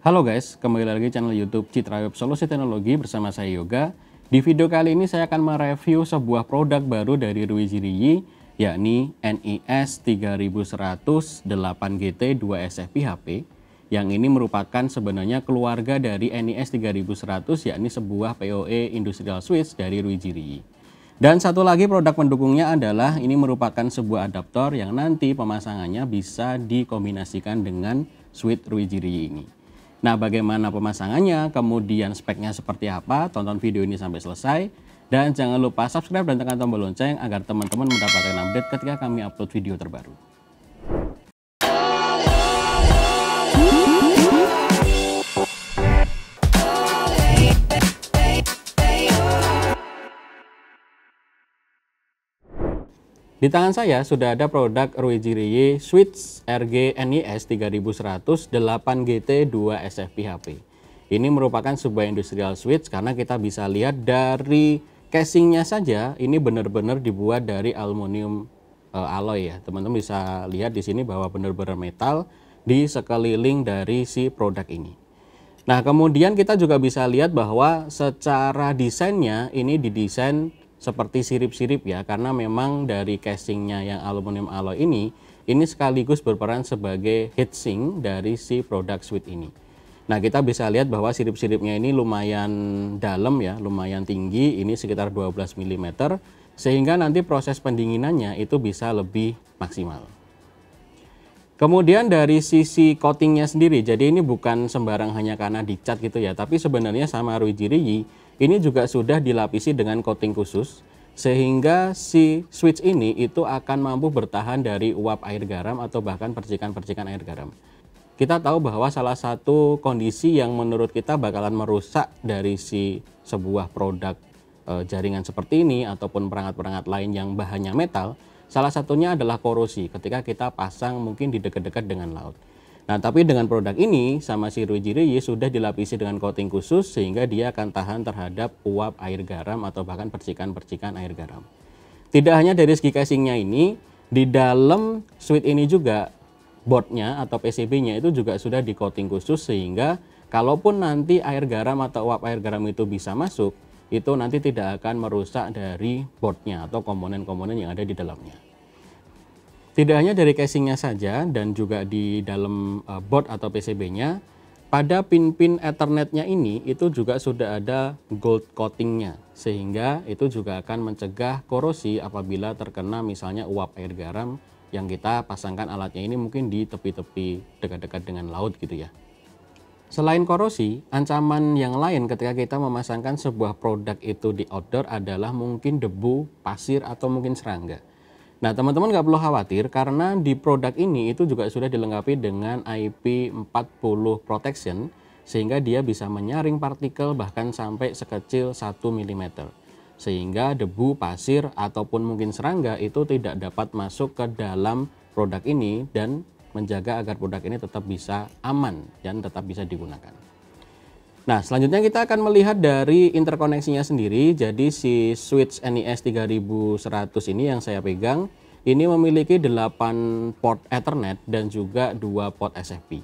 Halo guys, kembali lagi channel YouTube Citra Web Solusi Teknologi bersama saya Yoga. Di video kali ini saya akan mereview sebuah produk baru dari Ruiji Riyi, yakni NIS 8 GT 2 HP. Yang ini merupakan sebenarnya keluarga dari NIS 3100 yakni sebuah POE Industrial Switch dari Ruiji Riyi. Dan satu lagi produk pendukungnya adalah ini merupakan sebuah adaptor yang nanti pemasangannya bisa dikombinasikan dengan switch Ruiji Riyi ini. Nah, bagaimana pemasangannya, kemudian speknya seperti apa, tonton video ini sampai selesai. Dan jangan lupa subscribe dan tekan tombol lonceng agar teman-teman mendapatkan update ketika kami upload video terbaru. Di tangan saya sudah ada produk Ruiji Rie Switch RG NIS 3100 8GT 2 SFP HP. Ini merupakan sebuah industrial switch karena kita bisa lihat dari casingnya saja ini benar-benar dibuat dari aluminium eh, alloy ya. Teman-teman bisa lihat di sini bahwa benar-benar metal di sekeliling dari si produk ini. Nah kemudian kita juga bisa lihat bahwa secara desainnya ini didesain seperti sirip-sirip ya karena memang dari casingnya yang aluminium alloy ini ini sekaligus berperan sebagai heatsink dari si produk suite ini. Nah kita bisa lihat bahwa sirip-siripnya ini lumayan dalam ya, lumayan tinggi, ini sekitar 12 mm sehingga nanti proses pendinginannya itu bisa lebih maksimal. Kemudian dari sisi coatingnya sendiri, jadi ini bukan sembarang hanya karena dicat gitu ya, tapi sebenarnya sama Ruijiri ini juga sudah dilapisi dengan coating khusus sehingga si switch ini itu akan mampu bertahan dari uap air garam atau bahkan percikan-percikan air garam. Kita tahu bahwa salah satu kondisi yang menurut kita bakalan merusak dari si sebuah produk e, jaringan seperti ini ataupun perangkat-perangkat lain yang bahannya metal, salah satunya adalah korosi ketika kita pasang mungkin di dekat-dekat dengan laut. Nah, tapi dengan produk ini sama si Ruijiriye sudah dilapisi dengan coating khusus sehingga dia akan tahan terhadap uap air garam atau bahkan percikan-percikan air garam. Tidak hanya dari segi casingnya ini, di dalam suite ini juga boardnya atau PCB-nya itu juga sudah di coating khusus sehingga kalaupun nanti air garam atau uap air garam itu bisa masuk, itu nanti tidak akan merusak dari boardnya atau komponen-komponen yang ada di dalamnya. Tidak hanya dari casingnya saja dan juga di dalam uh, board atau PCB-nya, pada pin-pin Ethernet-nya ini itu juga sudah ada gold coating-nya sehingga itu juga akan mencegah korosi apabila terkena misalnya uap air garam yang kita pasangkan alatnya ini mungkin di tepi-tepi dekat-dekat dengan laut gitu ya. Selain korosi, ancaman yang lain ketika kita memasangkan sebuah produk itu di outdoor adalah mungkin debu, pasir, atau mungkin serangga. Nah, teman-teman nggak perlu khawatir karena di produk ini itu juga sudah dilengkapi dengan IP40 protection sehingga dia bisa menyaring partikel bahkan sampai sekecil 1 mm. Sehingga debu, pasir, ataupun mungkin serangga itu tidak dapat masuk ke dalam produk ini dan menjaga agar produk ini tetap bisa aman dan tetap bisa digunakan. Nah, selanjutnya kita akan melihat dari interkoneksinya sendiri. Jadi si switch NIS 3100 ini yang saya pegang ini memiliki 8 port Ethernet dan juga 2 port SFP.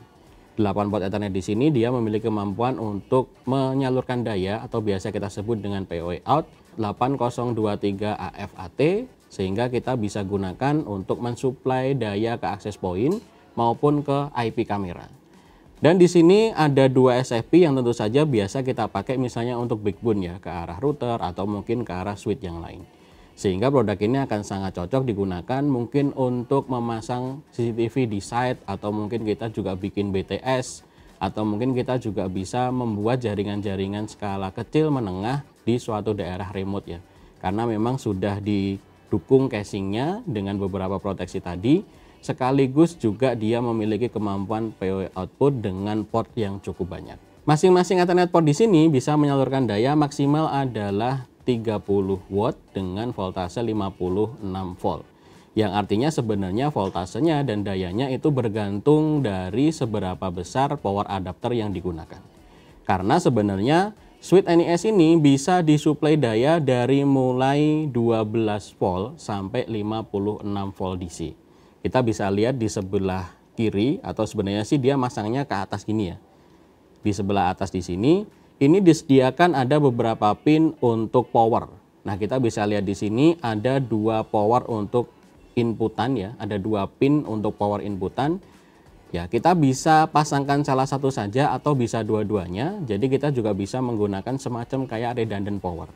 8 port Ethernet di sini dia memiliki kemampuan untuk menyalurkan daya atau biasa kita sebut dengan POE out 8023 AFAT sehingga kita bisa gunakan untuk mensuplai daya ke akses point maupun ke IP kamera. Dan di sini ada dua SFP yang tentu saja biasa kita pakai misalnya untuk big backbone ya ke arah router atau mungkin ke arah switch yang lain. Sehingga produk ini akan sangat cocok digunakan mungkin untuk memasang CCTV di site atau mungkin kita juga bikin BTS atau mungkin kita juga bisa membuat jaringan-jaringan skala kecil menengah di suatu daerah remote ya. Karena memang sudah didukung casingnya dengan beberapa proteksi tadi sekaligus juga dia memiliki kemampuan PoE output dengan port yang cukup banyak. Masing-masing Ethernet port di sini bisa menyalurkan daya maksimal adalah 30 watt dengan voltase 56 volt. Yang artinya sebenarnya voltasenya dan dayanya itu bergantung dari seberapa besar power adapter yang digunakan. Karena sebenarnya Switch NES ini bisa disuplai daya dari mulai 12 volt sampai 56 volt DC. Kita bisa lihat di sebelah kiri atau sebenarnya sih dia masangnya ke atas gini ya. Di sebelah atas di sini ini disediakan ada beberapa pin untuk power. Nah, kita bisa lihat di sini ada dua power untuk inputan ya, ada dua pin untuk power inputan. Ya, kita bisa pasangkan salah satu saja atau bisa dua-duanya. Jadi kita juga bisa menggunakan semacam kayak redundant power.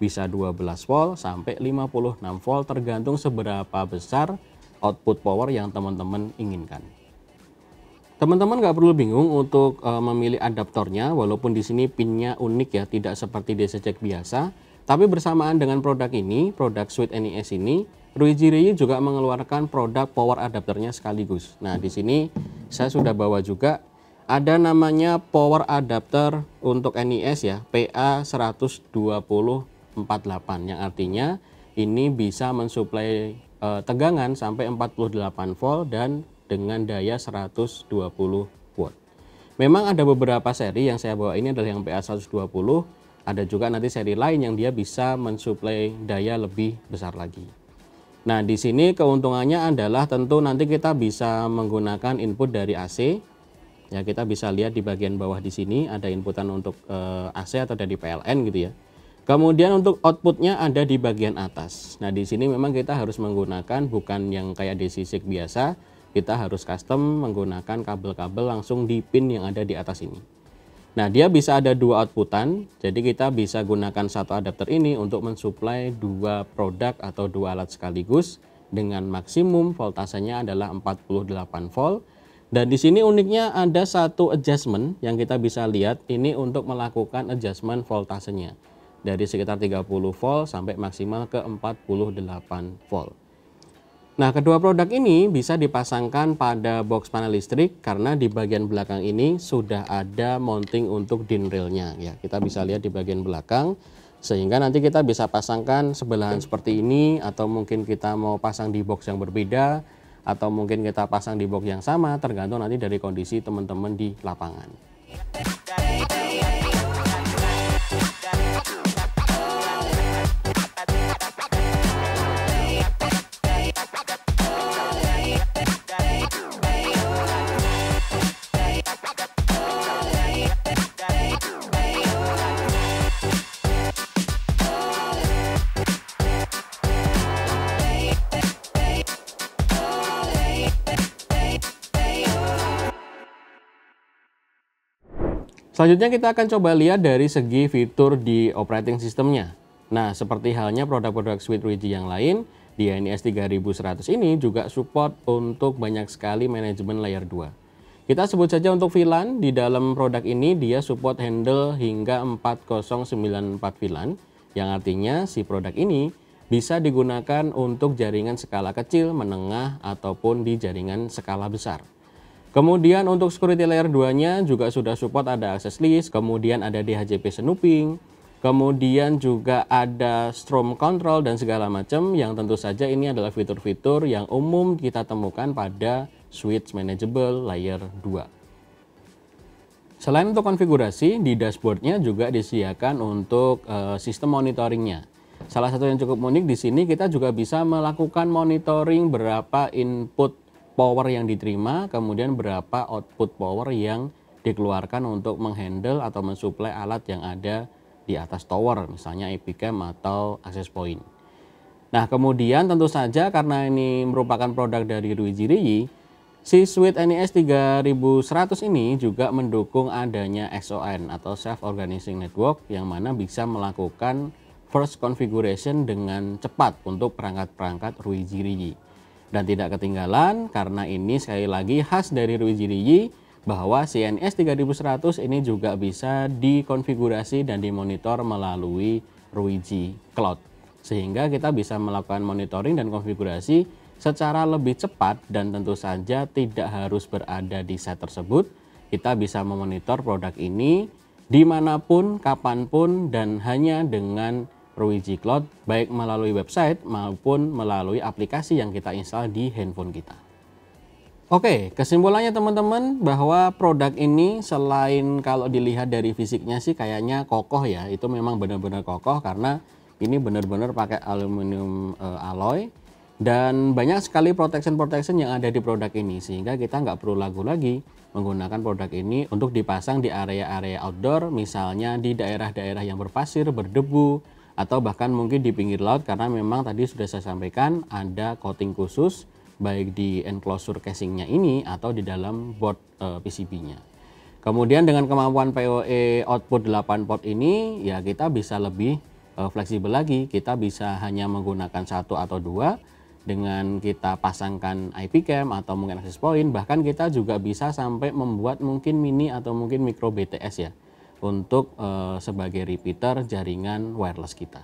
Bisa 12 volt sampai 56 volt tergantung seberapa besar output power yang teman-teman inginkan. Teman-teman nggak perlu bingung untuk uh, memilih adaptornya, walaupun di sini pinnya unik ya, tidak seperti DC jack biasa. Tapi bersamaan dengan produk ini, produk Sweet NES ini, Ruiji Ryu juga mengeluarkan produk power adapternya sekaligus. Nah, di sini saya sudah bawa juga ada namanya power adapter untuk NES ya, pa 12048 yang artinya ini bisa mensuplai Eh, tegangan sampai 48 volt dan dengan daya 120 watt. Memang ada beberapa seri yang saya bawa ini adalah yang PA120, ada juga nanti seri lain yang dia bisa mensuplai daya lebih besar lagi. Nah, di sini keuntungannya adalah tentu nanti kita bisa menggunakan input dari AC. Ya, kita bisa lihat di bagian bawah di sini ada inputan untuk uh, eh, AC atau dari PLN gitu ya. Kemudian untuk outputnya ada di bagian atas. Nah di sini memang kita harus menggunakan bukan yang kayak DC sig biasa, kita harus custom menggunakan kabel-kabel langsung di pin yang ada di atas ini. Nah dia bisa ada dua outputan, jadi kita bisa gunakan satu adapter ini untuk mensuplai dua produk atau dua alat sekaligus dengan maksimum voltasenya adalah 48 volt. Dan di sini uniknya ada satu adjustment yang kita bisa lihat ini untuk melakukan adjustment voltasenya dari sekitar 30 volt sampai maksimal ke 48 volt. Nah, kedua produk ini bisa dipasangkan pada box panel listrik karena di bagian belakang ini sudah ada mounting untuk DIN railnya ya. Kita bisa lihat di bagian belakang sehingga nanti kita bisa pasangkan sebelahan seperti ini atau mungkin kita mau pasang di box yang berbeda atau mungkin kita pasang di box yang sama tergantung nanti dari kondisi teman-teman di lapangan. Selanjutnya kita akan coba lihat dari segi fitur di operating systemnya. Nah, seperti halnya produk-produk Sweet yang lain, di NES 3100 ini juga support untuk banyak sekali manajemen layer 2. Kita sebut saja untuk VLAN, di dalam produk ini dia support handle hingga 4094 VLAN, yang artinya si produk ini bisa digunakan untuk jaringan skala kecil, menengah, ataupun di jaringan skala besar. Kemudian untuk security layer 2-nya juga sudah support ada access list, kemudian ada DHCP snooping, kemudian juga ada storm control dan segala macam yang tentu saja ini adalah fitur-fitur yang umum kita temukan pada switch manageable layer 2. Selain untuk konfigurasi, di dashboardnya juga disediakan untuk uh, sistem monitoringnya. Salah satu yang cukup unik di sini kita juga bisa melakukan monitoring berapa input power yang diterima, kemudian berapa output power yang dikeluarkan untuk menghandle atau mensuplai alat yang ada di atas tower, misalnya EPCAM atau access point. Nah, kemudian tentu saja karena ini merupakan produk dari Ruiji Riyi, si suite NES 3100 ini juga mendukung adanya SON atau Self Organizing Network yang mana bisa melakukan first configuration dengan cepat untuk perangkat-perangkat Ruiji Riyi dan tidak ketinggalan karena ini sekali lagi khas dari Ruiji Riji bahwa CNS 3100 ini juga bisa dikonfigurasi dan dimonitor melalui Ruiji Cloud sehingga kita bisa melakukan monitoring dan konfigurasi secara lebih cepat dan tentu saja tidak harus berada di set tersebut kita bisa memonitor produk ini dimanapun, kapanpun, dan hanya dengan Ruiji Cloud baik melalui website maupun melalui aplikasi yang kita install di handphone kita. Oke, kesimpulannya teman-teman bahwa produk ini selain kalau dilihat dari fisiknya sih kayaknya kokoh ya, itu memang benar-benar kokoh karena ini benar-benar pakai aluminium e, alloy dan banyak sekali protection-protection yang ada di produk ini sehingga kita nggak perlu lagu lagi menggunakan produk ini untuk dipasang di area-area outdoor misalnya di daerah-daerah yang berpasir, berdebu, atau bahkan mungkin di pinggir laut karena memang tadi sudah saya sampaikan ada coating khusus baik di enclosure casingnya ini atau di dalam board e, eh, PCB-nya. Kemudian dengan kemampuan POE output 8 port ini ya kita bisa lebih e, fleksibel lagi. Kita bisa hanya menggunakan satu atau dua dengan kita pasangkan IP cam atau mungkin access point bahkan kita juga bisa sampai membuat mungkin mini atau mungkin micro BTS ya untuk e, sebagai repeater jaringan wireless kita.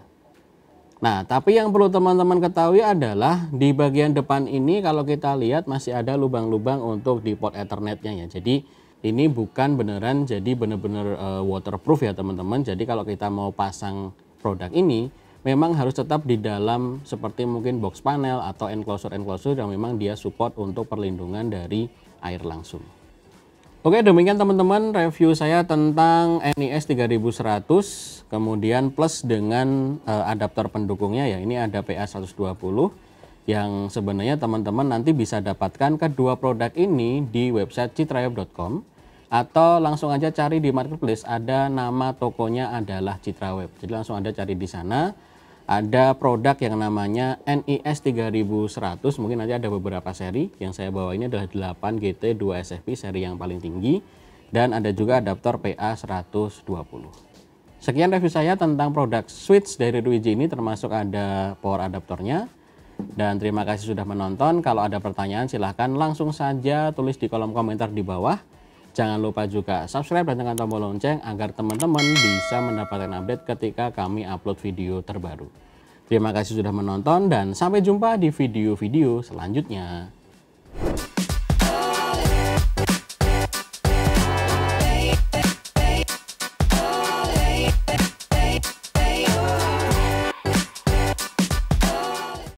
Nah, tapi yang perlu teman-teman ketahui adalah di bagian depan ini kalau kita lihat masih ada lubang-lubang untuk di port ethernetnya ya. Jadi ini bukan beneran jadi bener-bener e, waterproof ya teman-teman. Jadi kalau kita mau pasang produk ini memang harus tetap di dalam seperti mungkin box panel atau enclosure-enclosure yang memang dia support untuk perlindungan dari air langsung. Oke, demikian teman-teman review saya tentang NIS 3100, kemudian plus dengan uh, adaptor pendukungnya ya. Ini ada PA120 yang sebenarnya teman-teman nanti bisa dapatkan kedua produk ini di website CitraWeb.com atau langsung aja cari di marketplace ada nama tokonya adalah Citraweb. Jadi langsung Anda cari di sana ada produk yang namanya NIS 3100 mungkin nanti ada beberapa seri yang saya bawa ini adalah 8 GT 2 SFP seri yang paling tinggi dan ada juga adaptor PA 120 sekian review saya tentang produk switch dari Luigi ini termasuk ada power adaptornya dan terima kasih sudah menonton kalau ada pertanyaan silahkan langsung saja tulis di kolom komentar di bawah Jangan lupa juga subscribe dan tekan tombol lonceng agar teman-teman bisa mendapatkan update ketika kami upload video terbaru. Terima kasih sudah menonton dan sampai jumpa di video-video selanjutnya.